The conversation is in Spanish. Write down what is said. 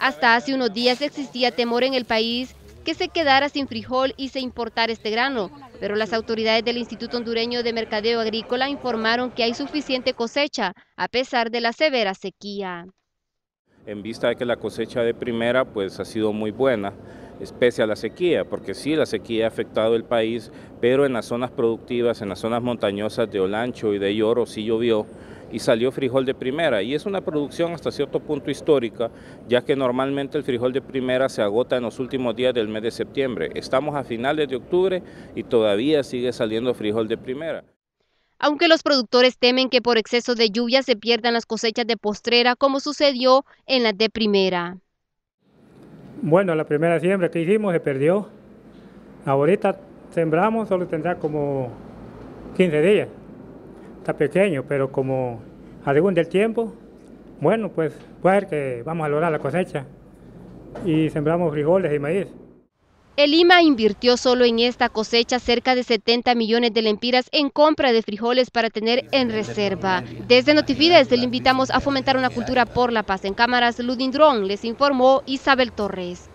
Hasta hace unos días existía temor en el país que se quedara sin frijol y se importara este grano, pero las autoridades del Instituto Hondureño de Mercadeo Agrícola informaron que hay suficiente cosecha a pesar de la severa sequía. En vista de que la cosecha de primera pues ha sido muy buena, especie a la sequía, porque sí, la sequía ha afectado el país, pero en las zonas productivas, en las zonas montañosas de Olancho y de Lloro sí llovió, y salió frijol de primera. Y es una producción hasta cierto punto histórica, ya que normalmente el frijol de primera se agota en los últimos días del mes de septiembre. Estamos a finales de octubre y todavía sigue saliendo frijol de primera. Aunque los productores temen que por exceso de lluvia se pierdan las cosechas de postrera, como sucedió en las de primera. Bueno, la primera siembra que hicimos se perdió. Ahorita sembramos, solo tendrá como 15 días está pequeño, pero como algún del tiempo, bueno, pues puede que vamos a lograr la cosecha y sembramos frijoles y maíz. El IMA invirtió solo en esta cosecha cerca de 70 millones de lempiras en compra de frijoles para tener en reserva. Desde Notifides este, le invitamos a fomentar una cultura por la paz. En cámaras Ludindrón les informó Isabel Torres.